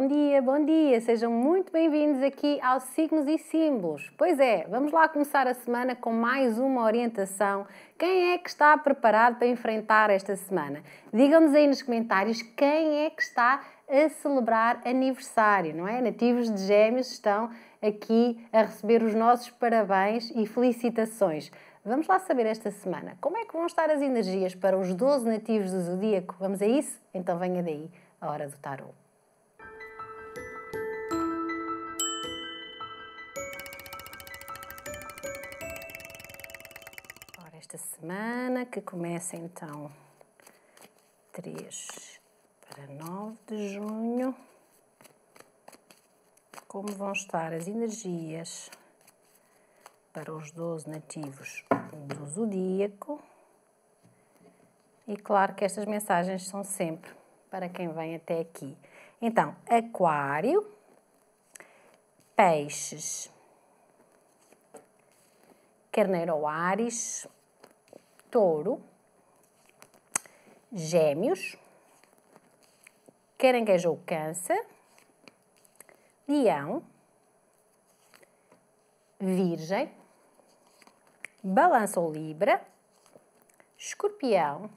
Bom dia, bom dia, sejam muito bem-vindos aqui aos Signos e Símbolos. Pois é, vamos lá começar a semana com mais uma orientação. Quem é que está preparado para enfrentar esta semana? Digam-nos aí nos comentários quem é que está a celebrar aniversário, não é? Nativos de Gêmeos estão aqui a receber os nossos parabéns e felicitações. Vamos lá saber esta semana como é que vão estar as energias para os 12 nativos do zodíaco. Vamos a isso? Então venha daí a hora do tarot. semana, que começa então 3 para 9 de junho. Como vão estar as energias para os 12 nativos do zodíaco? E claro que estas mensagens são sempre para quem vem até aqui. Então, Aquário, Peixes, Carneiro ou Ares, touro, gêmeos, caranguejo ou câncer, leão, virgem, balança ou libra, escorpião,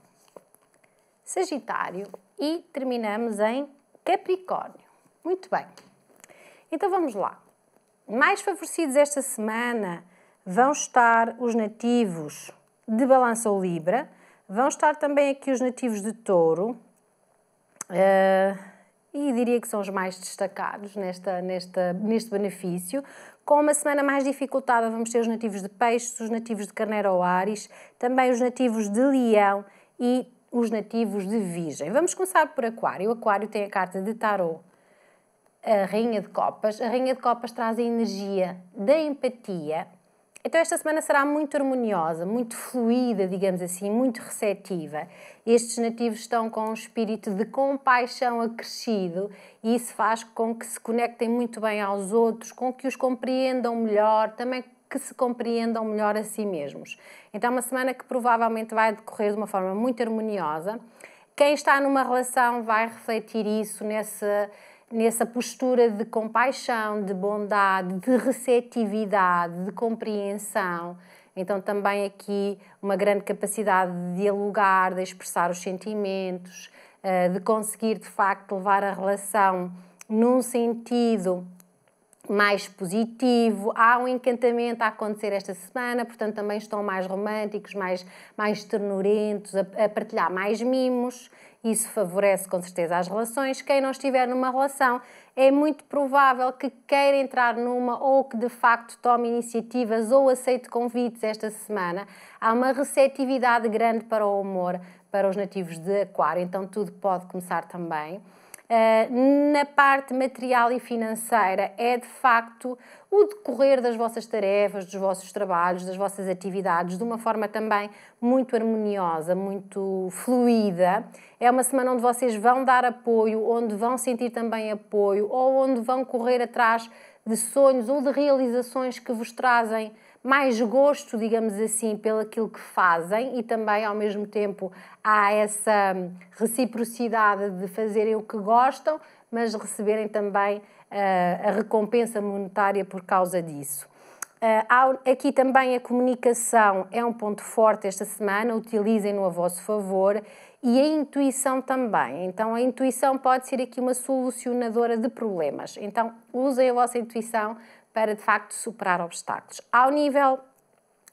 sagitário e terminamos em capricórnio. Muito bem. Então vamos lá. Mais favorecidos esta semana vão estar os nativos de balança ou libra. Vão estar também aqui os nativos de touro. Uh, e diria que são os mais destacados nesta, nesta, neste benefício. Com uma semana mais dificultada, vamos ter os nativos de peixes, os nativos de carneiro ou ares, também os nativos de leão e os nativos de virgem. Vamos começar por aquário. O aquário tem a carta de tarot, a rainha de copas. A rainha de copas traz a energia da empatia, então esta semana será muito harmoniosa, muito fluida, digamos assim, muito receptiva. Estes nativos estão com um espírito de compaixão acrescido e isso faz com que se conectem muito bem aos outros, com que os compreendam melhor, também que se compreendam melhor a si mesmos. Então é uma semana que provavelmente vai decorrer de uma forma muito harmoniosa. Quem está numa relação vai refletir isso nessa nessa postura de compaixão, de bondade, de receptividade, de compreensão. Então, também aqui uma grande capacidade de dialogar, de expressar os sentimentos, eh, de conseguir de facto levar a relação num sentido mais positivo. Há um encantamento a acontecer esta semana, portanto, também estão mais românticos, mais, mais ternurentos, a, a partilhar mais mimos isso favorece com certeza as relações. Quem não estiver numa relação é muito provável que queira entrar numa ou que de facto tome iniciativas ou aceite convites esta semana. Há uma receptividade grande para o humor para os nativos de Aquário, então tudo pode começar também. Eh, na parte material e financeira é de facto o decorrer das vossas tarefas, dos vossos trabalhos, das vossas atividades, de uma forma também muito harmoniosa, muito fluida. É uma semana onde vocês vão dar apoio, onde vão sentir também apoio ou onde vão correr atrás de sonhos ou de realizações que vos trazem mais gosto, digamos assim, pelo aquilo que fazem e também ao mesmo tempo há essa reciprocidade de fazerem o que gostam, mas receberem também uh, a recompensa monetária por causa disso. Uh, aqui também a comunicação é um ponto forte esta semana, utilizem-no a vosso favor e a intuição também. Então, a intuição pode ser aqui uma solucionadora de problemas. Então, usem a vossa intuição para, de facto, superar obstáculos. Ao nível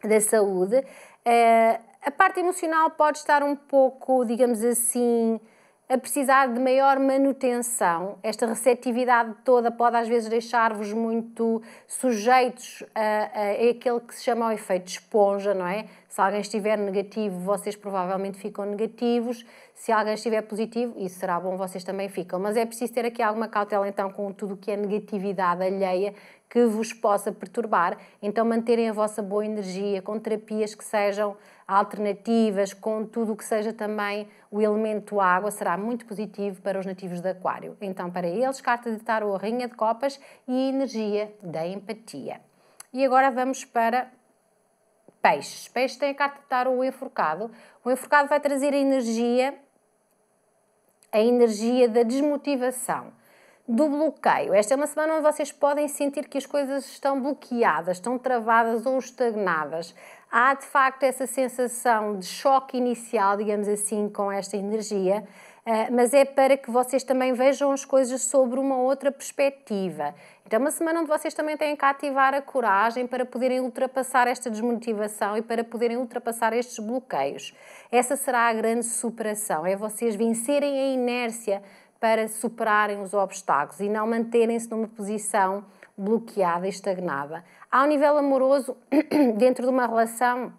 da saúde, eh, a parte emocional pode estar um pouco, digamos assim, a precisar de maior manutenção. Esta receptividade toda pode às vezes deixar-vos muito sujeitos a, a, a, aquele que se chama o efeito esponja, não é? Se alguém estiver negativo, vocês provavelmente ficam negativos. Se alguém estiver positivo, isso será bom, vocês também ficam. Mas é preciso ter aqui alguma cautela então com tudo o que é negatividade alheia que vos possa perturbar. Então manterem a vossa boa energia com terapias que sejam alternativas, com tudo o que seja também o elemento água, será muito positivo para os nativos de Aquário. Então, para eles, carta de tarô, rainha de copas e energia da empatia. E agora vamos para peixes. Peixes tem a carta de tarot o enforcado. O enforcado vai trazer a energia, a energia da desmotivação, do bloqueio. Esta é uma semana onde vocês podem sentir que as coisas estão bloqueadas, estão travadas ou estagnadas. Há de facto essa sensação de choque inicial, digamos assim, com esta energia ah, mas é para que vocês também vejam as coisas sobre uma outra perspectiva. Então, uma semana onde vocês também têm que ativar a coragem para poderem ultrapassar esta desmotivação e para poderem ultrapassar estes bloqueios. Essa será a grande superação, é vocês vencerem a inércia para superarem os obstáculos e não manterem-se numa posição bloqueada e estagnada. Ao nível amoroso, dentro de uma relação,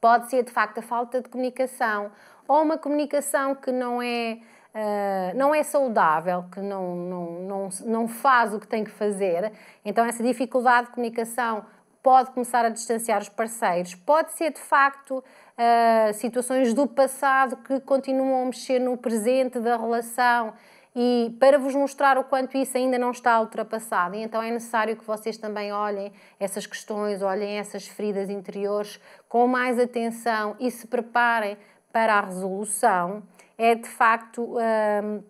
pode ser de facto a falta de comunicação ou uma comunicação que não é, uh, não é saudável, que não, não, não, não faz o que tem que fazer. Então, essa dificuldade de comunicação pode começar a distanciar os parceiros, pode ser de facto uh, situações do passado que continuam a mexer no presente da relação e para vos mostrar o quanto isso ainda não está ultrapassado. E então é necessário que vocês também olhem essas questões, olhem essas feridas interiores com mais atenção e se preparem para a resolução é de facto hum,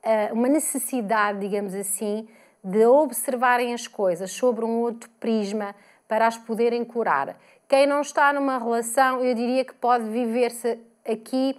eh, uma necessidade, digamos assim, de observarem as coisas sobre um outro prisma para as poderem curar. Quem não está numa relação, eu diria que pode viver-se aqui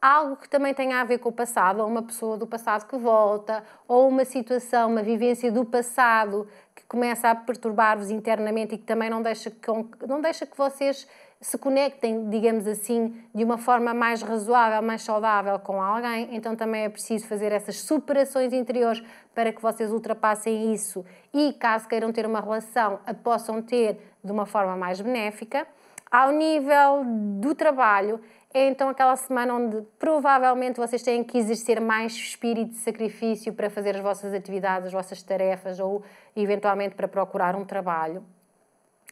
algo que também tenha a ver com o passado, ou uma pessoa do passado que volta, ou uma situação, uma vivência do passado que começa a perturbar-vos internamente e que também não deixa que, não deixa que vocês se conectem, digamos assim, de uma forma mais razoável, mais saudável com alguém, então também é preciso fazer essas superações interiores para que vocês ultrapassem isso e, caso queiram ter uma relação, a possam ter de uma forma mais benéfica. Ao nível do trabalho, é então aquela semana onde provavelmente vocês têm que exercer mais espírito de sacrifício para fazer as vossas atividades, as vossas tarefas ou eventualmente para procurar um trabalho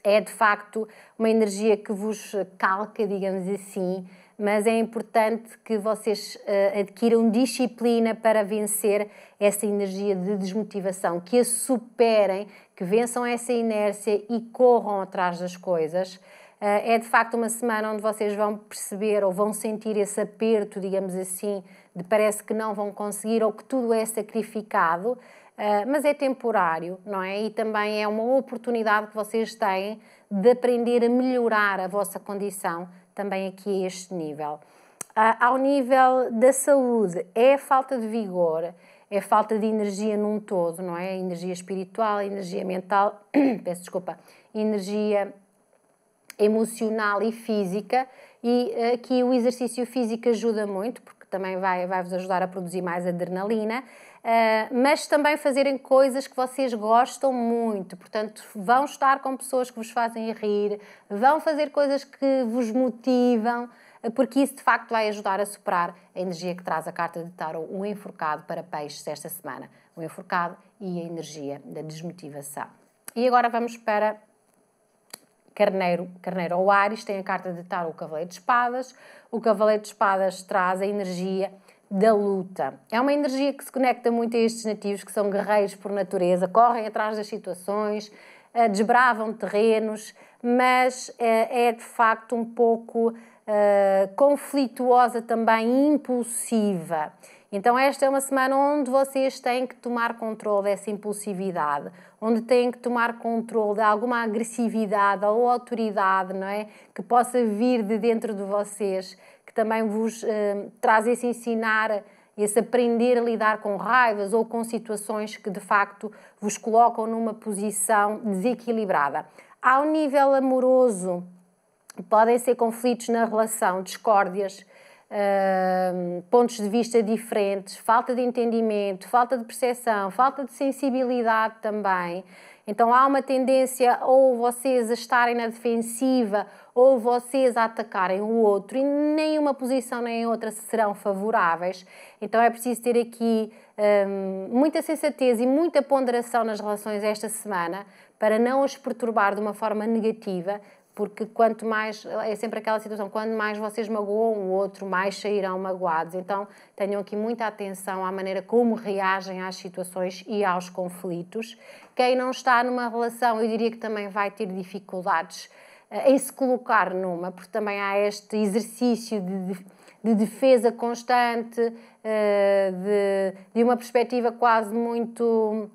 é de facto uma energia que vos calca, digamos assim, mas é importante que vocês uh, adquiram disciplina para vencer essa energia de desmotivação, que a superem, que vençam essa inércia e corram atrás das coisas. Uh, é de facto uma semana onde vocês vão perceber ou vão sentir esse aperto, digamos assim, de parece que não vão conseguir ou que tudo é sacrificado. Ah, mas é temporário, não é? E também é uma oportunidade que vocês têm de aprender a melhorar a vossa condição também aqui a este nível. Ah, ao nível da saúde, é a falta de vigor, é a falta de energia num todo, não é? Energia espiritual, energia mental, peço desculpa, energia emocional e física, e ah, aqui o exercício físico ajuda muito, porque também vai, vai vos ajudar a produzir mais adrenalina. Uh, mas também fazerem coisas que vocês gostam muito. Portanto, vão estar com pessoas que vos fazem rir, vão fazer coisas que vos motivam, ah, porque isso de facto vai ajudar a superar a energia que traz a carta de tarot, o enforcado para peixes esta semana. O enforcado e a energia da desmotivação. E agora vamos para Carneiro, Carneiro ou Ares, tem a carta de tarot o Cavaleiro de Espadas. O Cavaleiro de Espadas traz a energia da luta. É uma energia que se conecta muito a estes nativos que são guerreiros por natureza, correm atrás das situações, eh, desbravam terrenos, mas eh, é de facto um pouco uh, conflituosa também, impulsiva. Então, esta é uma semana onde vocês têm que tomar controle dessa impulsividade, onde têm que tomar controle de alguma agressividade ou autoridade, não é? Que possa vir de dentro de vocês também vos eh, traz esse ensinar e esse aprender a lidar com raivas ou com situações que de facto vos colocam numa posição desequilibrada. Ao nível amoroso, podem ser conflitos na relação, discórdias, eh, pontos de vista diferentes, falta de entendimento, falta de percepção, falta de sensibilidade também. Então há uma tendência ou vocês a estarem na defensiva ou vocês atacarem o outro e nem uma posição nem outra serão favoráveis. Então é preciso ter aqui hum, muita sensatez e muita ponderação nas relações esta semana para não os perturbar de uma forma negativa, porque quanto mais, é sempre aquela situação, quanto mais vocês magoam o outro, mais sairão magoados. Então tenham aqui muita atenção à maneira como reagem às situações e aos conflitos. Quem não está numa relação, eu diria que também vai ter dificuldades eh, em se colocar numa, porque também há este exercício de, de defesa constante, eh, de, de, uma perspectiva quase muito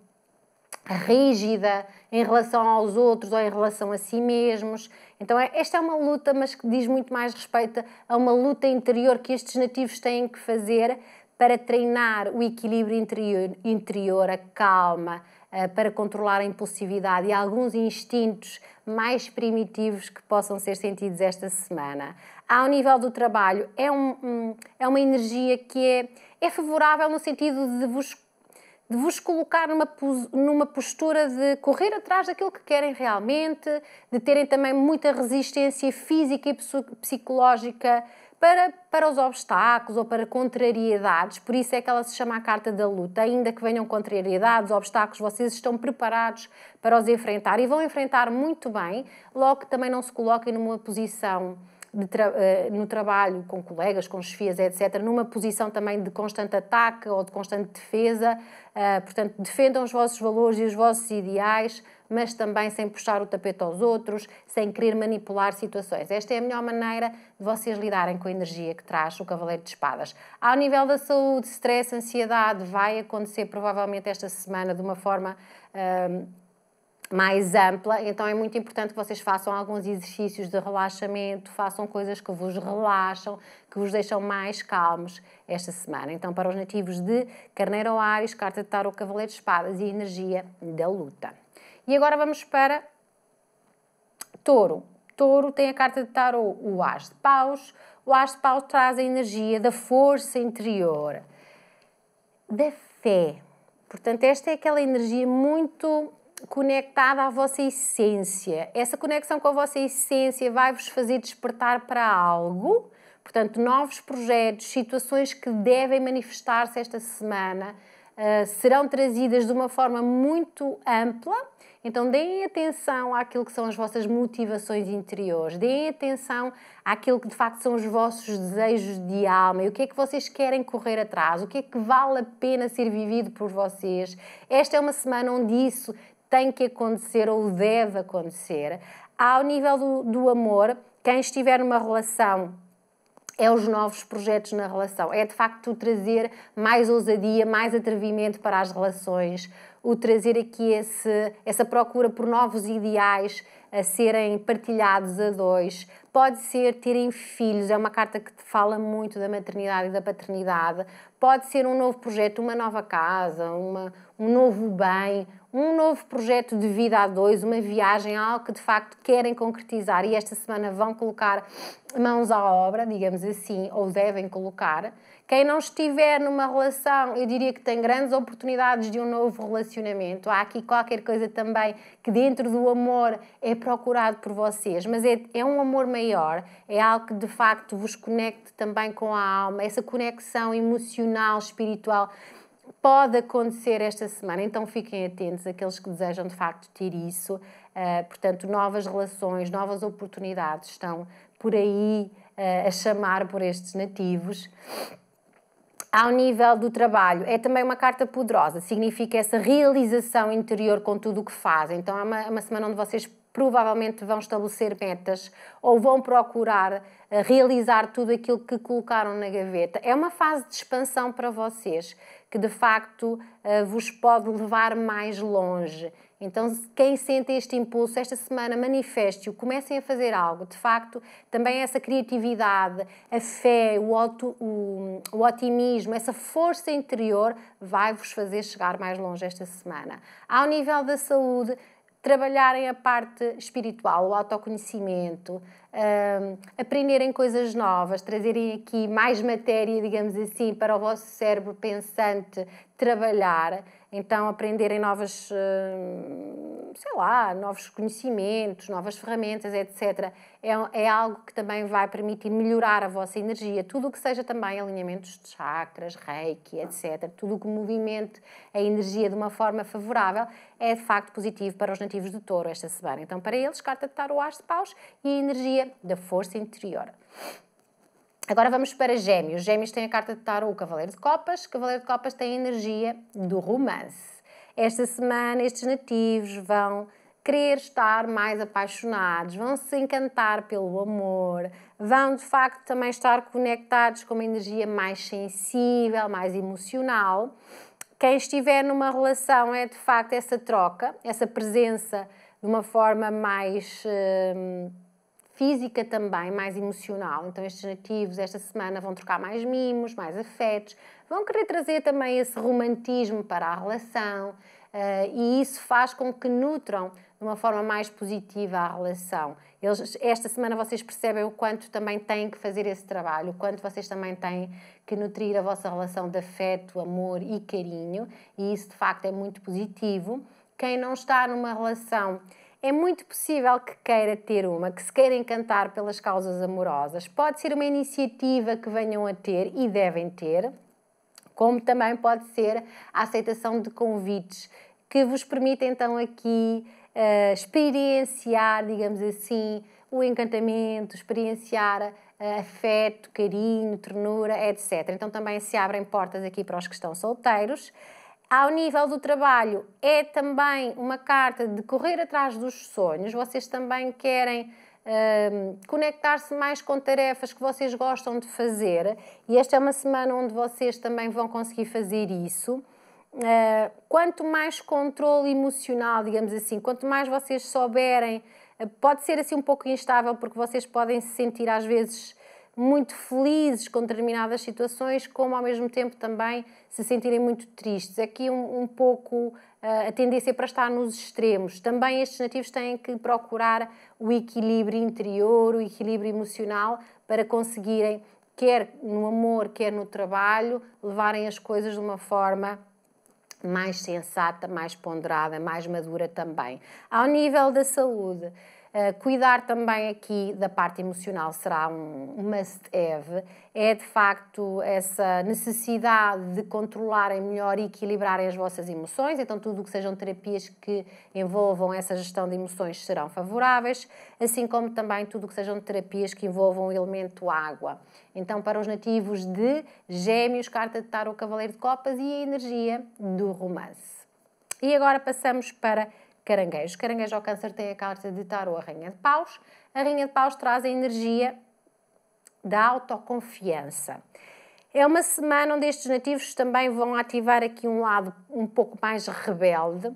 rígida em relação aos outros ou em relação a si mesmos. Então, é, esta é uma luta, mas que diz muito mais respeito a uma luta interior que estes nativos têm que fazer para treinar o equilíbrio interior, interior a calma, eh, para controlar a impulsividade e alguns instintos mais primitivos que possam ser sentidos esta semana. Ao nível do trabalho, é, um, é uma energia que é, é favorável no sentido de vos de vos colocar numa, numa postura de correr atrás daquilo que querem realmente, de terem também muita resistência física e psicológica para, para os obstáculos ou para contrariedades, por isso é que ela se chama a carta da luta. Ainda que venham contrariedades, obstáculos, vocês estão preparados para os enfrentar e vão enfrentar muito bem, logo que também não se coloquem numa posição. Tra eh, no trabalho com colegas, com chefias, etc., numa posição também de constante ataque ou de constante defesa. Uh, portanto, defendam os vossos valores e os vossos ideais, mas também sem puxar o tapete aos outros, sem querer manipular situações. Esta é a melhor maneira de vocês lidarem com a energia que traz o Cavaleiro de Espadas. Ao nível da saúde, stress, ansiedade, vai acontecer provavelmente esta semana de uma forma. Hum, mais ampla, então é muito importante que vocês façam alguns exercícios de relaxamento, façam coisas que vos relaxam, que vos deixam mais calmos esta semana. Então, para os nativos de Carneiro Ares, carta de Tarot, Cavaleiro de Espadas e energia da luta. E agora vamos para touro. Touro tem a carta de tarot, o As de Paus. O As de Paus traz a energia da força interior, da fé. Portanto, esta é aquela energia muito conectada à vossa essência. Essa conexão com a vossa essência vai-vos fazer despertar para algo, portanto, novos projetos, situações que devem manifestar-se esta semana. Uh, serão trazidas de uma forma muito ampla então deem atenção àquilo que são as vossas motivações interiores, deem atenção àquilo que de facto são os vossos desejos de alma e o que é que vocês querem correr atrás, o que é que vale a pena ser vivido por vocês. Esta é uma semana onde isso tem que acontecer ou deve acontecer. Ao nível do, do amor, quem estiver numa relação é os novos projetos na relação. É de facto trazer mais ousadia, mais atrevimento para as relações o trazer aqui esse, essa procura por novos ideais, a serem partilhados a dois, pode ser terem filhos, é uma carta que te fala muito da maternidade e da paternidade, pode ser um novo projeto, uma nova casa, uma, um novo bem, um novo projeto de vida a dois, uma viagem, algo que de facto querem concretizar e esta semana vão colocar mãos à obra, digamos assim, ou devem colocar. Quem não estiver numa relação, eu diria que tem grandes oportunidades de um novo relacionamento. Há aqui qualquer coisa também que dentro do amor é procurado por vocês, mas é, é um amor maior, é algo que de facto vos conecte também com a alma, essa conexão emocional, espiritual pode acontecer esta semana, então fiquem atentos aqueles que desejam de facto ter isso. Uh, portanto, novas relações, novas oportunidades estão por aí uh, a chamar por estes nativos. Ao nível do trabalho, é também uma carta poderosa, significa essa realização interior com tudo o que fazem. Então, é uma, é uma semana onde vocês provavelmente vão estabelecer metas ou vão procurar eh, realizar tudo aquilo que colocaram na gaveta. É uma fase de expansão para vocês que de facto eh, vos pode levar mais longe. Então, quem sente este impulso esta semana, manifeste-o, comecem a fazer algo. De facto, também essa criatividade, a fé, o, auto, o, o otimismo, essa força interior vai vos fazer chegar mais longe esta semana. Ao nível da saúde, trabalharem a parte espiritual, o autoconhecimento, um, aprenderem coisas novas, trazerem aqui mais matéria, digamos assim, para o vosso cérebro pensante trabalhar então aprenderem novas, hum, sei lá, novos conhecimentos, novas ferramentas, etc. É, é algo que também vai permitir melhorar a vossa energia, tudo o que seja também alinhamentos de chakras, reiki, etc. Tudo o que movimente a energia de uma forma favorável é de facto positivo para os nativos de touro esta semana. Então, para eles, carta de tarot, as paus e a energia da força interior. Agora vamos para Gêmeos. Gêmeos tem a carta de tarot, o Cavaleiro de Copas. Cavaleiro de Copas tem a energia do romance. Esta semana, estes nativos vão querer estar mais apaixonados, vão se encantar pelo amor, vão de facto também estar conectados com uma energia mais sensível, mais emocional. Quem estiver numa relação é de facto essa troca, essa presença de uma forma mais. Hum, física também, mais emocional. Então, estes nativos, esta semana, vão trocar mais mimos, mais afetos, vão querer trazer também esse romantismo para a relação. Uh, e isso faz com que nutram de uma forma mais positiva a relação. Eles, esta semana vocês percebem o quanto também têm que fazer esse trabalho, o quanto vocês também têm que nutrir a vossa relação de afeto, amor e carinho, e isso de facto é muito positivo. Quem não está numa relação é muito possível que queira ter uma, que se queira encantar pelas causas amorosas. Pode ser uma iniciativa que venham a ter e devem ter, como também pode ser a aceitação de convites que vos permitem então aqui uh, experienciar, digamos assim, o encantamento, experienciar eh, afeto, carinho, ternura, etc. Então também se abrem portas aqui para os que estão solteiros. Ao nível do trabalho, é também uma carta de correr atrás dos sonhos. Vocês também querem um, conectar-se mais com tarefas que vocês gostam de fazer e esta é uma semana onde vocês também vão conseguir fazer isso. Uh, quanto mais controle emocional, digamos assim, quanto mais vocês souberem, eh, pode ser assim um pouco instável porque vocês podem se sentir às vezes muito felizes com determinadas situações, como ao mesmo tempo também se sentirem muito tristes. Aqui um, um pouco uh, a tendência é para estar nos extremos. Também estes nativos têm que procurar o equilíbrio interior, o equilíbrio emocional, para conseguirem, quer no amor, quer no trabalho, levarem as coisas de uma forma mais sensata, mais ponderada, mais madura também. Ao nível da saúde, eh, cuidar também aqui da parte emocional será um must-have. É de facto essa necessidade de controlarem melhor e equilibrarem as vossas emoções. Então, tudo o que sejam terapias que envolvam essa gestão de emoções serão favoráveis, assim como também tudo o que sejam terapias que envolvam o elemento água. Então, para os nativos de Gêmeos, carta de tarot, Cavaleiro de Copas e a energia do romance. E agora passamos para caranguejos. Caranguejo ao câncer tem a carta de tarô, a rainha de paus. A rainha de paus traz a energia da autoconfiança. É uma semana onde estes nativos também vão ativar aqui um lado um pouco mais rebelde,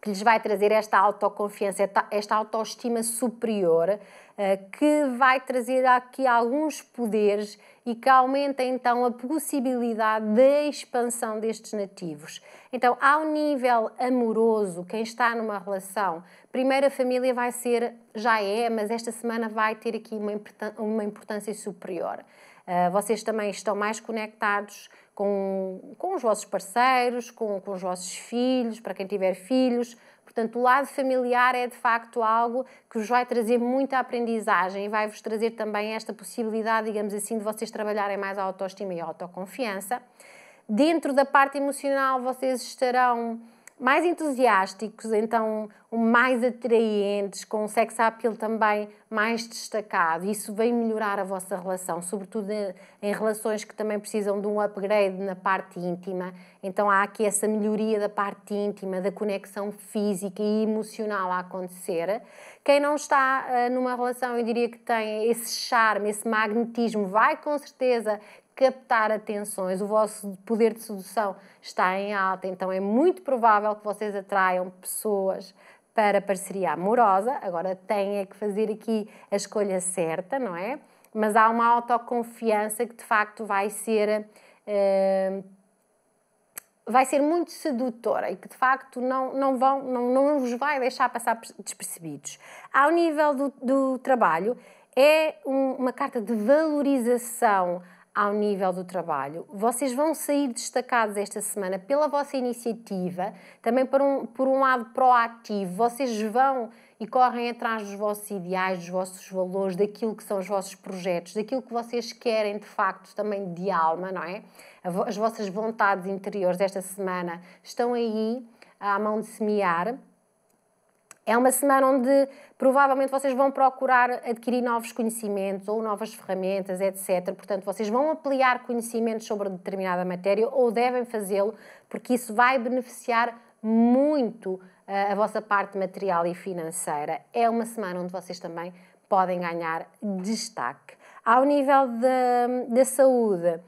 que lhes vai trazer esta autoconfiança, esta autoestima superior, eh, que vai trazer aqui alguns poderes e que aumenta então a possibilidade da expansão destes nativos. Então, ao nível amoroso, quem está numa relação, primeiro a família vai ser, já é, mas esta semana vai ter aqui uma importância superior. Eh, vocês também estão mais conectados com, com os vossos parceiros, com, com os vossos filhos, para quem tiver filhos. Portanto, o lado familiar é de facto algo que vos vai trazer muita aprendizagem e vai-vos trazer também esta possibilidade, digamos assim, de vocês trabalharem mais a autoestima e a autoconfiança. Dentro da parte emocional, vocês estarão mais entusiásticos, então mais atraentes, com um sex appeal também mais destacado. Isso vem melhorar a vossa relação, sobretudo em relações que também precisam de um upgrade na parte íntima. Então há aqui essa melhoria da parte íntima, da conexão física e emocional a acontecer. Quem não está eh, numa relação, eu diria que tem esse charme, esse magnetismo, vai com certeza captar atenções, o vosso poder de sedução está em alta, então é muito provável que vocês atraiam pessoas para parceria amorosa. Agora têm é que fazer aqui a escolha certa, não é? Mas há uma autoconfiança que de facto vai ser. Eh, vai ser muito sedutora e que de facto não, não, vão, não, não vos vai deixar passar despercebidos. Ao nível do, do trabalho, é um, uma carta de valorização ao nível do trabalho. Vocês vão sair destacados esta semana pela vossa iniciativa, também por um, por um lado proativo. Vocês vão e correm atrás dos vossos ideais, dos vossos valores, daquilo que são os vossos projetos, daquilo que vocês querem de facto também de alma, não é? As vossas vontades interiores desta semana estão aí à mão de semear é uma semana onde provavelmente vocês vão procurar adquirir novos conhecimentos ou novas ferramentas, etc. Portanto, vocês vão ampliar conhecimentos sobre determinada matéria ou devem fazê-lo, porque isso vai beneficiar muito eh, a vossa parte material e financeira. É uma semana onde vocês também podem ganhar destaque. Ao nível da, da saúde,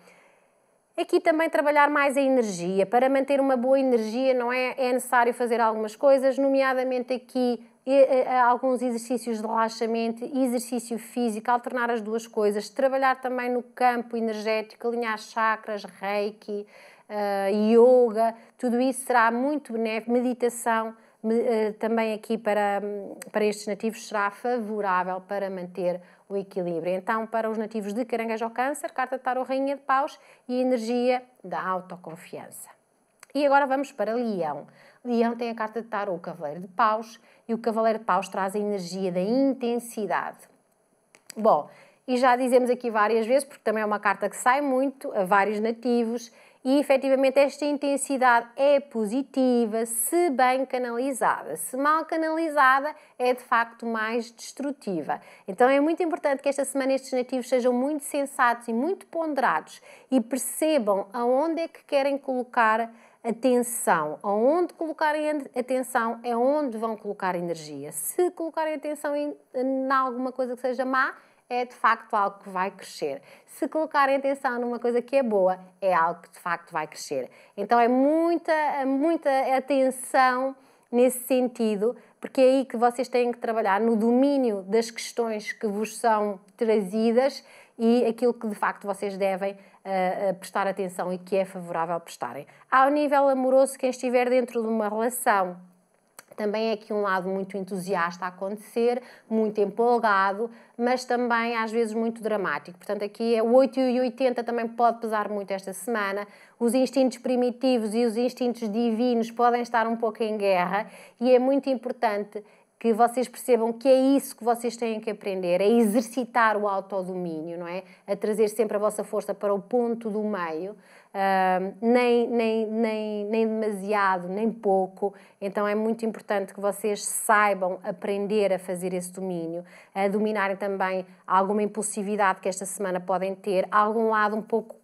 Aqui também trabalhar mais a energia. Para manter uma boa energia, não é? É necessário fazer algumas coisas, nomeadamente aqui eh, eh, alguns exercícios de relaxamento, exercício físico, alternar as duas coisas, trabalhar também no campo energético, alinhar chakras, reiki, eh, yoga, tudo isso será muito benéfico, meditação também aqui para, hum, para estes nativos será favorável para manter o equilíbrio. Então, para os nativos de Caranguejo ao Câncer, carta de Tarot Rainha de Paus e energia da autoconfiança. E agora vamos para Leão. Leão tem a carta de Tarot, o Cavaleiro de Paus, e o Cavaleiro de Paus traz a energia da intensidade. Bom, e já dizemos aqui várias vezes, porque também é uma carta que sai muito a vários nativos, e efetivamente esta intensidade é positiva se bem canalizada. Se mal canalizada, é de facto mais destrutiva. Então é muito importante que esta semana estes nativos sejam muito sensatos e muito ponderados e percebam aonde é que querem colocar atenção. Onde colocarem atenção é onde vão colocar energia. Se colocarem atenção em, em alguma coisa que seja má, é de facto algo que vai crescer. Se colocarem atenção numa coisa que é boa, é algo que de facto vai crescer. Então é muita, é muita atenção nesse sentido, porque é aí que vocês têm que trabalhar no domínio das questões que vos são trazidas e aquilo que de facto vocês devem uh, prestar atenção e que é favorável prestarem. Ao nível amoroso, quem estiver dentro de uma relação também é aqui um lado muito entusiasta a acontecer, muito empolgado, mas também às vezes muito dramático. Portanto, aqui é 8 e 80 também pode pesar muito esta semana. Os instintos primitivos e os instintos divinos podem estar um pouco em guerra e é muito importante que vocês percebam que é isso que vocês têm que aprender, é exercitar o autodomínio, não é? A trazer sempre a vossa força para o ponto do meio, nem, nem, nem, nem demasiado, nem pouco. Então é muito importante que vocês saibam aprender a fazer esse domínio, a dominarem também alguma impulsividade que esta semana podem ter, algum lado um pouco.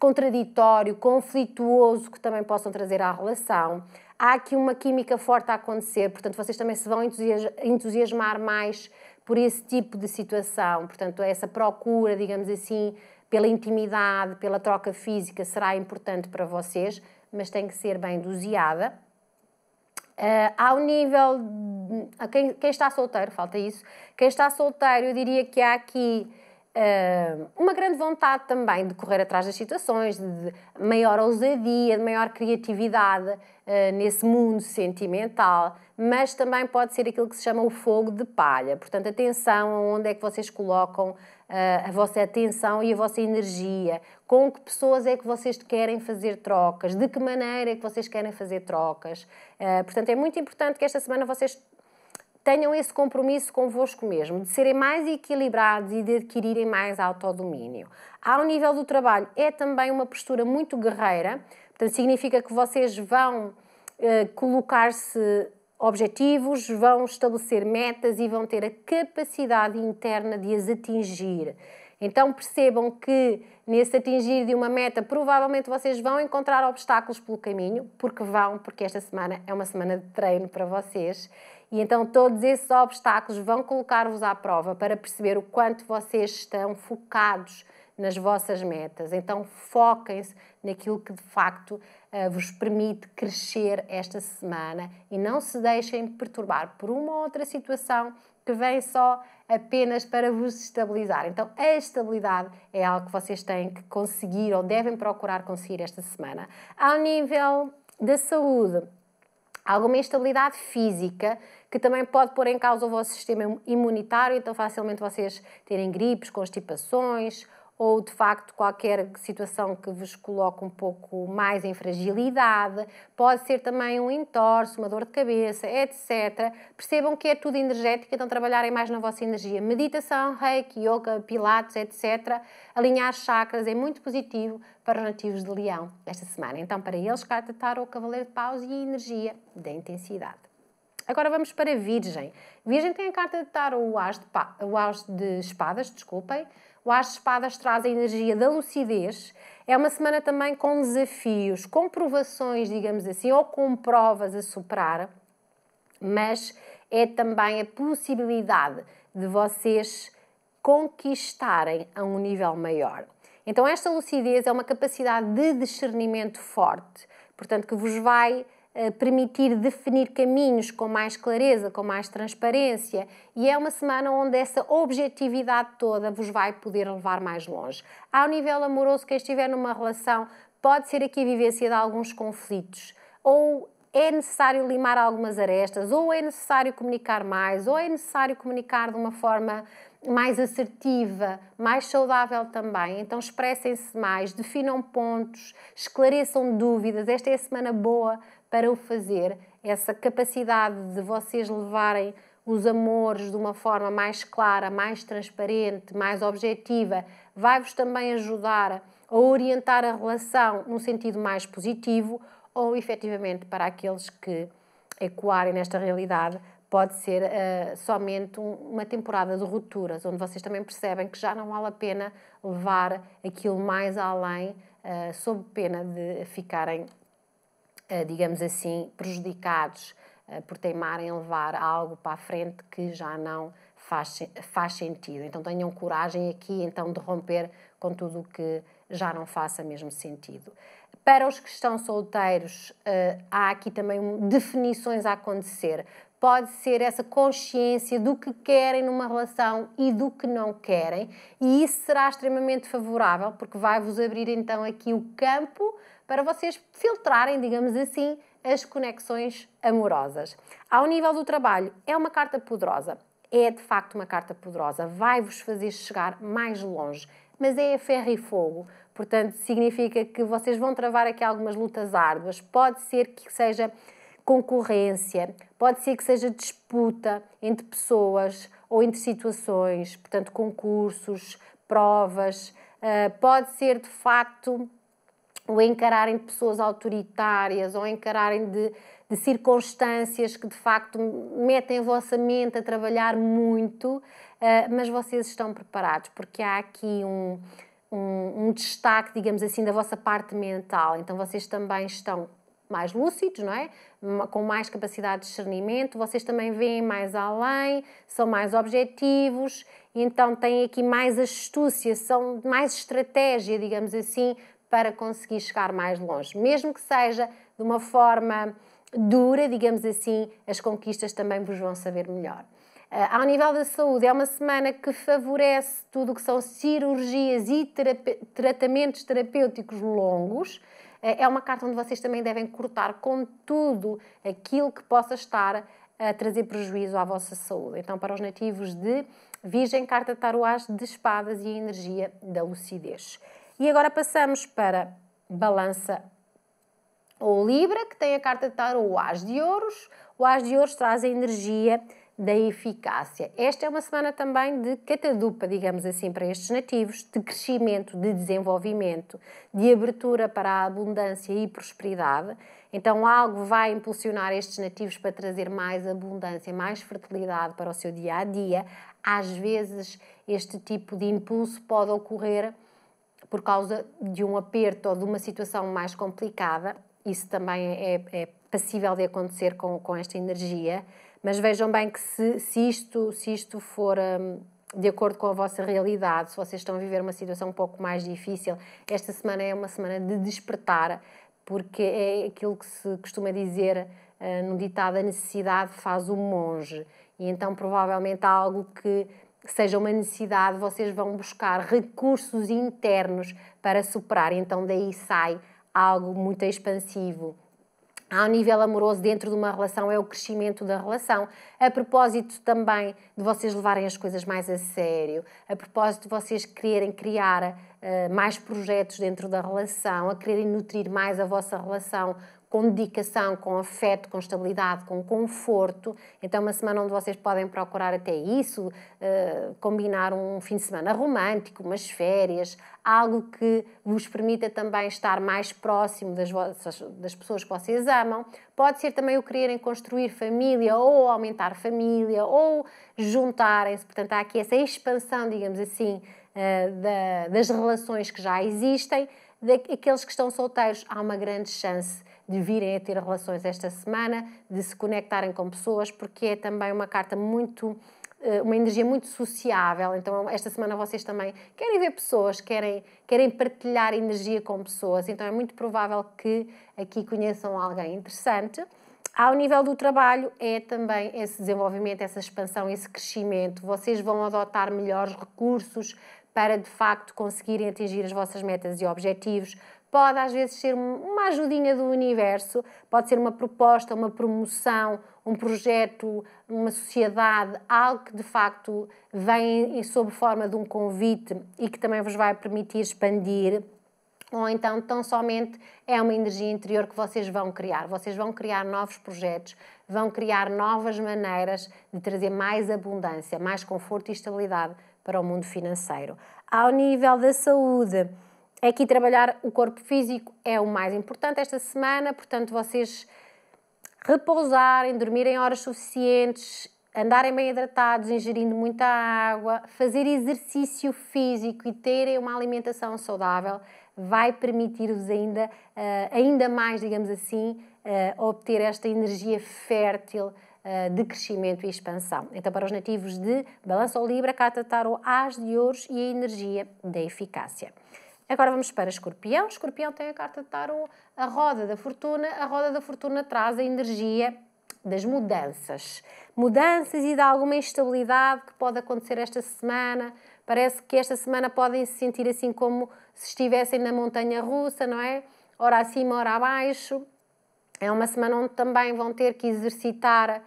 contraditório, conflituoso que também possam trazer à relação, há aqui uma química forte a acontecer, portanto, vocês também se vão entusiasmar mais por esse tipo de situação. Portanto, essa procura, digamos assim, pela intimidade, pela troca física, será importante para vocês, mas tem que ser bem doseada. Uh, ao nível. De, quem, quem está solteiro, falta isso. Quem está solteiro, eu diria que há aqui ah, uma grande vontade também de correr atrás das situações, de, maior ousadia, de maior criatividade ah, nesse mundo sentimental, mas também pode ser aquilo que se chama o fogo de palha. Portanto, atenção a onde é que vocês colocam ah, a vossa atenção e a vossa energia, com que pessoas é que vocês querem fazer trocas, de que maneira é que vocês querem fazer trocas. portanto, é muito importante que esta semana vocês tenham esse compromisso convosco mesmo, de serem mais equilibrados e de adquirirem mais autodomínio. Ao nível do trabalho, é também uma postura muito guerreira, portanto, significa que vocês vão eh, colocar-se objetivos, vão estabelecer metas e vão ter a capacidade interna de as atingir. Então percebam que nesse atingir de uma meta, provavelmente vocês vão encontrar obstáculos pelo caminho, porque vão, porque esta semana é uma semana de treino para vocês e então todos esses obstáculos vão colocar-vos à prova para perceber o quanto vocês estão focados nas vossas metas. Então foquem-se naquilo que de facto eh, vos permite crescer esta semana e não se deixem perturbar por uma ou outra situação que vem só apenas para vos estabilizar. Então, a estabilidade é algo que vocês têm que conseguir ou devem procurar conseguir esta semana. Ao nível da saúde, alguma instabilidade física que também pode pôr em causa o vosso sistema imunitário, então facilmente vocês terem gripes, constipações ou de facto qualquer situação que vos coloque um pouco mais em fragilidade, pode ser também um entorse, uma dor de cabeça, etc. Percebam que é tudo energético, então trabalharem mais na vossa energia. Meditação, reiki, yoga, pilates, etc. Alinhar chakras é muito positivo para os nativos de Leão esta semana. Então, para eles, carta tarot, cavaleiro de paus e energia da intensidade. Agora vamos para Virgem. Virgem tem a carta de tarot, o as de, pa, o as de espadas, desculpem. O as de espadas traz a energia da lucidez. É uma semana também com desafios, com provações, digamos assim, ou com provas a superar, mas é também a possibilidade de vocês conquistarem a um nível maior. Então, esta lucidez é uma capacidade de discernimento forte, portanto, que vos vai eh, permitir definir caminhos com mais clareza, com mais transparência, e é uma semana onde essa objetividade toda vos vai poder levar mais longe. Ao nível amoroso, quem estiver numa relação pode ser aqui a vivência de alguns conflitos, ou é necessário limar algumas arestas, ou é necessário comunicar mais, ou é necessário comunicar de uma forma mais assertiva, mais saudável também. Então expressem-se mais, definam pontos, esclareçam dúvidas. Esta é a semana boa para o fazer, essa capacidade de vocês levarem os amores de uma forma mais clara, mais transparente, mais objetiva, vai-vos também ajudar a orientar a relação num sentido mais positivo ou efetivamente para aqueles que ecoarem nesta realidade, pode ser uh, somente um, uma temporada de rupturas, onde vocês também percebem que já não vale a pena levar aquilo mais além, uh, sob pena de ficarem eh, digamos assim, prejudicados eh, por teimarem em levar algo para a frente que já não faz, faz sentido. Então tenham coragem aqui então de romper com tudo o que já não faça mesmo sentido. Para os que estão solteiros, eh, há aqui também definições a acontecer. Pode ser essa consciência do que querem numa relação e do que não querem, e isso será extremamente favorável, porque vai-vos abrir então aqui o campo para vocês filtrarem, digamos assim, as conexões amorosas. Ao nível do trabalho, é uma carta poderosa. É de facto uma carta poderosa, vai-vos fazer chegar mais longe, mas é a ferro e fogo. Portanto, significa que vocês vão travar aqui algumas lutas árduas. Pode ser que seja concorrência, pode ser que seja disputa entre pessoas ou entre situações, portanto, concursos, provas, uh, pode ser de facto ou encararem de pessoas autoritárias, ou encararem de, de circunstâncias que de facto metem a vossa mente a trabalhar muito, eh, mas vocês estão preparados, porque há aqui um, um, um destaque, digamos assim, da vossa parte mental. Então vocês também estão mais lúcidos, não é? Com mais capacidade de discernimento, vocês também veem mais além, são mais objetivos, então têm aqui mais astúcia, são mais estratégia, digamos assim, para conseguir chegar mais longe. Mesmo que seja de uma forma dura, digamos assim, as conquistas também vos vão saber melhor. Eh, ao nível da saúde, é uma semana que favorece tudo o que são cirurgias e terapê tratamentos terapêuticos longos. Eh, é uma carta onde vocês também devem cortar com tudo aquilo que possa estar a trazer prejuízo à vossa saúde. Então, para os nativos de Virgem, carta Taruás de espadas e a energia da lucidez. E agora passamos para balança ou Libra, que tem a carta de tarot o As de Ouros. O As de Ouros traz a energia da eficácia. Esta é uma semana também de catadupa, digamos assim, para estes nativos, de crescimento, de desenvolvimento, de abertura para a abundância e prosperidade. Então, algo vai impulsionar estes nativos para trazer mais abundância, mais fertilidade para o seu dia a dia. Às vezes, este tipo de impulso pode ocorrer por causa de um aperto ou de uma situação mais complicada. Isso também é, é passível de acontecer com, com esta energia. Mas vejam bem que se, se, isto, se isto for hum, de acordo com a vossa realidade, se vocês estão a viver uma situação um pouco mais difícil, esta semana é uma semana de despertar, porque é aquilo que se costuma dizer uh, no ditado: a necessidade faz o monge. E então, provavelmente, há algo que seja uma necessidade, vocês vão buscar recursos internos para superar. Então, daí sai algo muito expansivo. Ao nível amoroso, dentro de uma relação, é o crescimento da relação. A propósito também de vocês levarem as coisas mais a sério, a propósito de vocês quererem criar uh, mais projetos dentro da relação, a quererem nutrir mais a vossa relação com dedicação, com afeto, com estabilidade, com conforto. Então, uma semana onde vocês podem procurar até isso, uh, combinar um fim de semana romântico, umas férias, algo que vos permita também estar mais próximo das, vossas, das pessoas que vocês amam. Pode ser também o quererem construir família ou aumentar família ou juntarem-se. Portanto, há aqui essa expansão, digamos assim, uh, da, das relações que já existem. Daqueles que estão solteiros, há uma grande chance de virem a ter relações esta semana, de se conectarem com pessoas, porque é também uma carta muito eh, uma energia muito sociável. Então, esta semana vocês também querem ver pessoas, querem, querem partilhar energia com pessoas. Então, é muito provável que aqui conheçam alguém interessante. Ao nível do trabalho, é também esse desenvolvimento, essa expansão, esse crescimento. Vocês vão adotar melhores recursos para de facto conseguirem atingir as vossas metas e objetivos pode às vezes ser uma ajudinha do universo, pode ser uma proposta, uma promoção, um projeto, uma sociedade, algo que de facto vem sob forma de um convite e que também vos vai permitir expandir. Ou então, tão somente é uma energia interior que vocês vão criar. Vocês vão criar novos projetos, vão criar novas maneiras de trazer mais abundância, mais conforto e estabilidade para o mundo financeiro. Ao nível da saúde, Aqui trabalhar o corpo físico é o mais importante esta semana, portanto, vocês repousarem, dormirem horas suficientes, andarem bem hidratados, ingerindo muita água, fazer exercício físico e terem uma alimentação saudável vai permitir-vos ainda, uh, ainda mais, digamos assim, uh, obter esta energia fértil uh, de crescimento e expansão. Então, para os nativos de Balanço Libra, carta o As de Ouros e a energia da eficácia. Agora vamos para escorpião. Escorpião tem a carta de tarot, a roda da fortuna. A roda da fortuna traz a energia das mudanças. Mudanças e de alguma instabilidade que pode acontecer esta semana. Parece que esta semana podem se sentir assim como se estivessem na montanha russa, não é? Ora acima, ora abaixo. É uma semana onde também vão ter que exercitar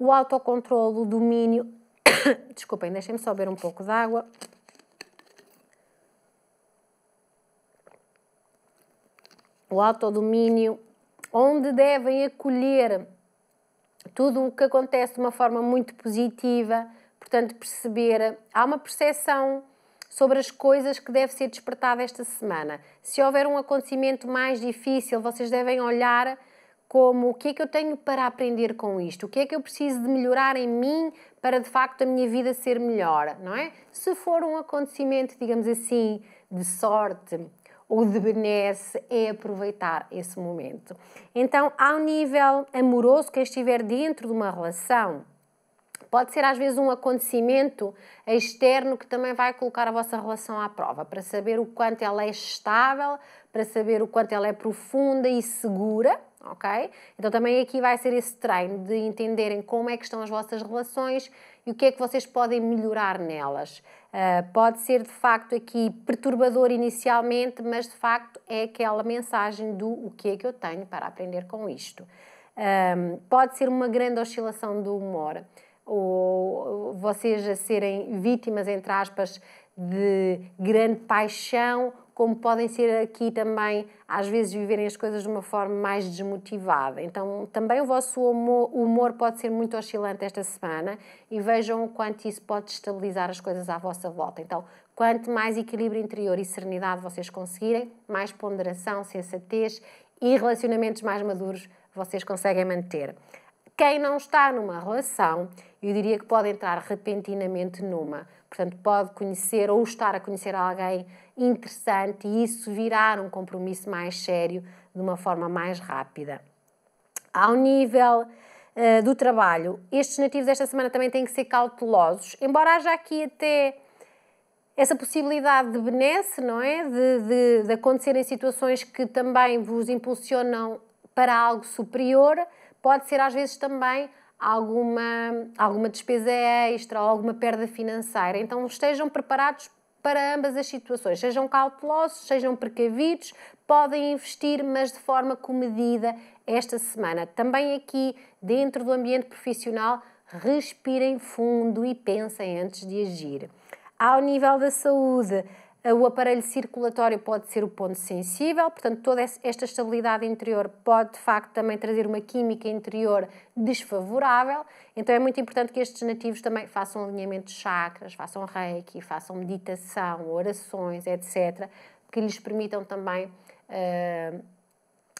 o autocontrolo, o domínio. Desculpem, deixem-me só beber um pouco d'água. água. o autodomínio, onde devem acolher tudo o que acontece de uma forma muito positiva, portanto, perceber, há uma percepção sobre as coisas que deve ser despertada esta semana. Se houver um acontecimento mais difícil, vocês devem olhar como o que é que eu tenho para aprender com isto? O que é que eu preciso de melhorar em mim para de facto a minha vida ser melhor, não é? Se for um acontecimento, digamos assim, de sorte ou de benesse é aproveitar esse momento. Então, ao nível amoroso, quem estiver dentro de uma relação, Pode ser às vezes um acontecimento externo que também vai colocar a vossa relação à prova, para saber o quanto ela é estável, para saber o quanto ela é profunda e segura, ok? Então também aqui vai ser esse treino de entenderem como é que estão as vossas relações e o que é que vocês podem melhorar nelas. Uh, pode ser de facto aqui perturbador inicialmente, mas de facto é aquela mensagem do o que é que eu tenho para aprender com isto. Um, pode ser uma grande oscilação do humor, ou vocês a serem vítimas, entre aspas, de grande paixão como podem ser aqui também, às vezes, viverem as coisas de uma forma mais desmotivada. Então, também o vosso humor pode ser muito oscilante esta semana e vejam o quanto isso pode estabilizar as coisas à vossa volta. Então, quanto mais equilíbrio interior e serenidade vocês conseguirem, mais ponderação, sensatez e relacionamentos mais maduros vocês conseguem manter. Quem não está numa relação, eu diria que pode entrar repentinamente numa. Portanto, pode conhecer ou estar a conhecer alguém interessante e isso virar um compromisso mais sério de uma forma mais rápida. Ao nível uh, do trabalho, estes nativos desta semana também têm que ser cautelosos, embora haja aqui até essa possibilidade de benesse, não é? De, de, de acontecerem situações que também vos impulsionam para algo superior, pode ser às vezes também alguma, alguma despesa extra, alguma perda financeira. Então estejam preparados para ambas as situações. Sejam cautelosos, sejam precavidos, podem investir, mas de forma comedida esta semana. Também aqui, dentro do ambiente profissional, respirem fundo e pensem antes de agir. Ao nível da saúde, eh, o aparelho circulatório pode ser o ponto sensível, portanto, toda esta estabilidade interior pode de facto também trazer uma química interior desfavorável. Então, é muito importante que estes nativos também façam alinhamento de chakras, façam reiki, façam meditação, orações, etc., que lhes permitam também. Uh,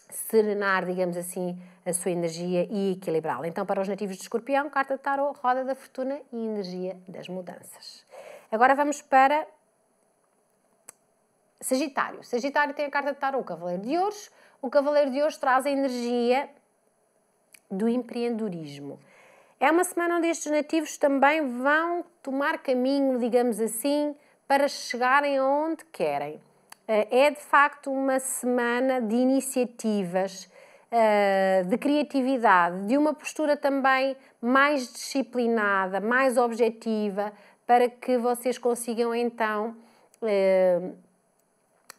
serenar, digamos assim, a sua energia e equilibrá-la. Então, para os nativos de escorpião, carta de tarot, roda da fortuna e energia das mudanças. Agora vamos para Sagitário. Sagitário tem a carta de tarot, o Cavaleiro de Ouros. O Cavaleiro de Ouros traz a energia do empreendedorismo. É uma semana onde estes nativos também vão tomar caminho, digamos assim, para chegarem aonde querem. Eh, é de facto uma semana de iniciativas, eh, de criatividade, de uma postura também mais disciplinada, mais objetiva, para que vocês consigam então eh,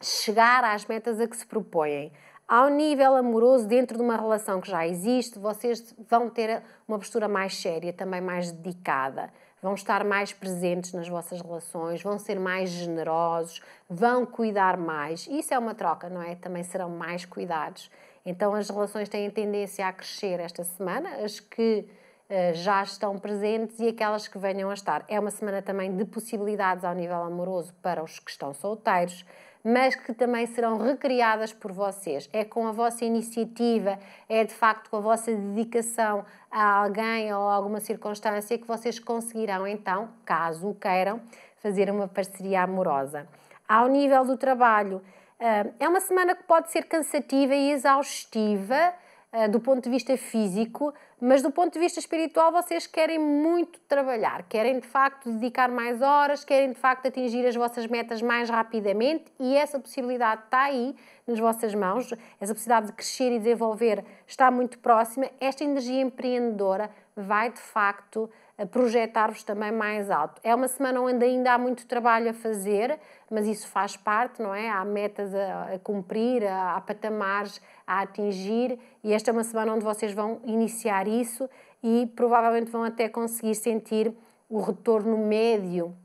chegar às metas a que se propõem. Ao nível amoroso, dentro de uma relação que já existe, vocês vão ter uma postura mais séria, também mais dedicada. Vão estar mais presentes nas vossas relações, vão ser mais generosos, vão cuidar mais. Isso é uma troca, não é? Também serão mais cuidados. Então, as relações têm tendência a crescer esta semana, as que eh, já estão presentes e aquelas que venham a estar. É uma semana também de possibilidades ao nível amoroso para os que estão solteiros mas que também serão recriadas por vocês. É com a vossa iniciativa, é de facto com a vossa dedicação a alguém ou a alguma circunstância que vocês conseguirão, então, caso o queiram, fazer uma parceria amorosa. Ao nível do trabalho, ah, é uma semana que pode ser cansativa e exaustiva eh, do ponto de vista físico, mas do ponto de vista espiritual vocês querem muito trabalhar, querem de facto dedicar mais horas, querem de facto atingir as vossas metas mais rapidamente e essa possibilidade está aí nas vossas mãos, essa possibilidade de crescer e desenvolver está muito próxima. Esta energia empreendedora vai de facto projetar-vos também mais alto. É uma semana onde ainda há muito trabalho a fazer, mas isso faz parte, não é? Há metas a, a cumprir, há, há patamares a atingir e esta é uma semana onde vocês vão iniciar isso e provavelmente vão até conseguir sentir o retorno médio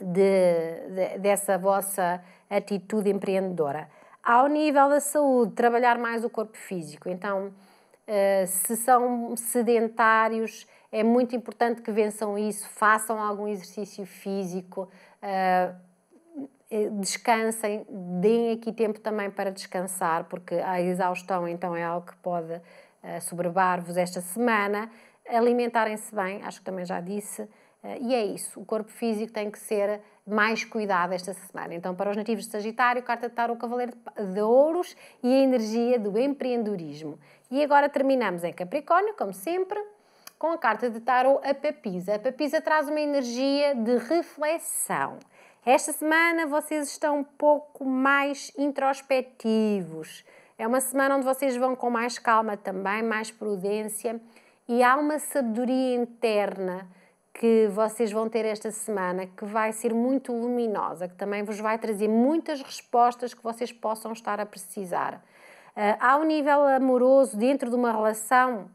de, de, dessa vossa atitude empreendedora. Ao nível da saúde, trabalhar mais o corpo físico. Então, eh, se são sedentários, é muito importante que vençam isso, façam algum exercício físico, eh, eh, descansem, deem aqui tempo também para descansar, porque a exaustão então é algo que pode eh, sobrevar vos esta semana. Alimentarem-se bem, acho que também já disse. E é isso, o corpo físico tem que ser mais cuidado esta semana. Então, para os nativos de Sagitário, carta de tarot Cavaleiro de Ouros e a energia do empreendedorismo. E agora terminamos em Capricórnio, como sempre com a carta de tarot a Papisa. A Papisa traz uma energia de reflexão. Esta semana vocês estão um pouco mais introspectivos. É uma semana onde vocês vão com mais calma também, mais prudência e há uma sabedoria interna que vocês vão ter esta semana que vai ser muito luminosa, que também vos vai trazer muitas respostas que vocês possam estar a precisar. Uh, um nível amoroso, dentro de uma relação,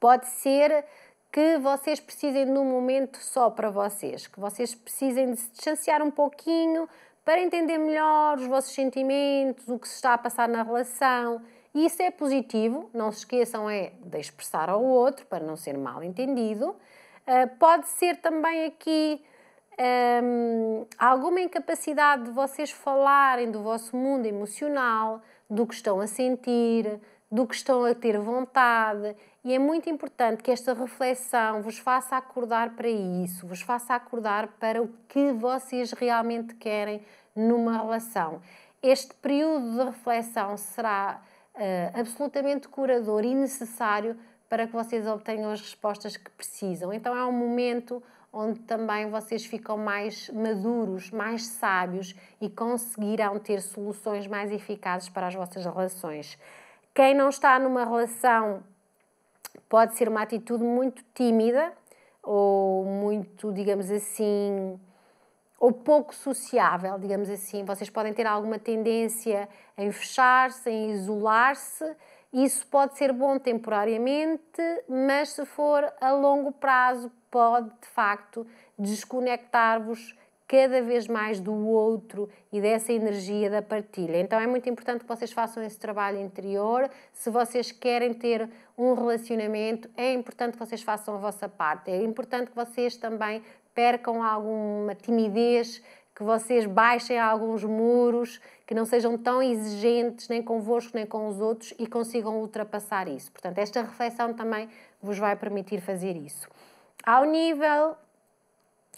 Pode ser que vocês precisem de um momento só para vocês, que vocês precisem de se distanciar um pouquinho para entender melhor os vossos sentimentos, o que se está a passar na relação. E isso é positivo, não se esqueçam é de expressar ao outro para não ser mal entendido. Uh, pode ser também aqui um, alguma incapacidade de vocês falarem do vosso mundo emocional, do que estão a sentir, do que estão a ter vontade. E é muito importante que esta reflexão vos faça acordar para isso, vos faça acordar para o que vocês realmente querem numa relação. Este período de reflexão será uh, absolutamente curador e necessário para que vocês obtenham as respostas que precisam. Então é um momento onde também vocês ficam mais maduros, mais sábios e conseguirão ter soluções mais eficazes para as vossas relações. Quem não está numa relação pode ser uma atitude muito tímida ou muito, digamos assim, ou pouco sociável, digamos assim. Vocês podem ter alguma tendência em fechar-se, em isolar-se. Isso pode ser bom temporariamente, mas se for a longo prazo, pode de facto desconectar-vos cada vez mais do outro e dessa energia da partilha. Então é muito importante que vocês façam esse trabalho interior. Se vocês querem ter um relacionamento, é importante que vocês façam a vossa parte. É importante que vocês também percam alguma timidez, que vocês baixem alguns muros, que não sejam tão exigentes nem convosco nem com os outros e consigam ultrapassar isso. Portanto, esta reflexão também vos vai permitir fazer isso. Ao nível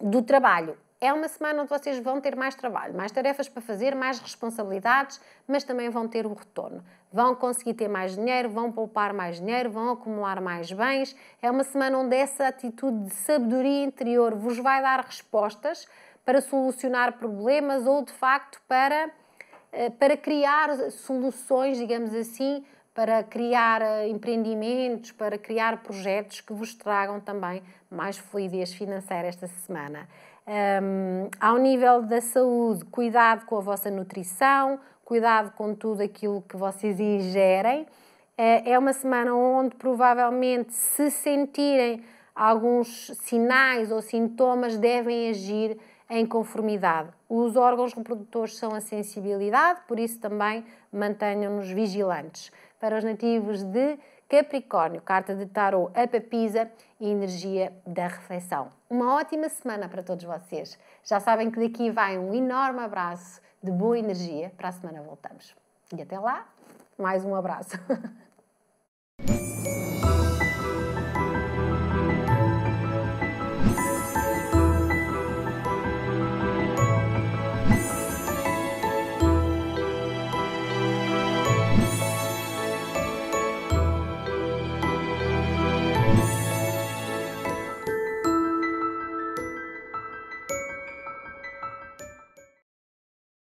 do trabalho, é uma semana onde vocês vão ter mais trabalho, mais tarefas para fazer, mais responsabilidades, mas também vão ter o retorno. Vão conseguir ter mais dinheiro, vão poupar mais dinheiro, vão acumular mais bens. É uma semana onde essa atitude de sabedoria interior vos vai dar respostas para solucionar problemas ou, de facto, para, eh, para criar soluções, digamos assim, para criar eh, empreendimentos, para criar projetos que vos tragam também mais fluidez financeira esta semana. Um, ao nível da saúde, cuidado com a vossa nutrição, cuidado com tudo aquilo que vocês ingerem. Eh, é uma semana onde provavelmente, se sentirem alguns sinais ou sintomas, devem agir em conformidade. Os órgãos reprodutores são a sensibilidade, por isso também mantenham-nos vigilantes. Para os nativos de Capricórnio, carta de tarô, a papisa e energia da reflexão. Uma ótima semana para todos vocês. Já sabem que daqui vai um enorme abraço de boa energia. Para a semana voltamos. E até lá, mais um abraço.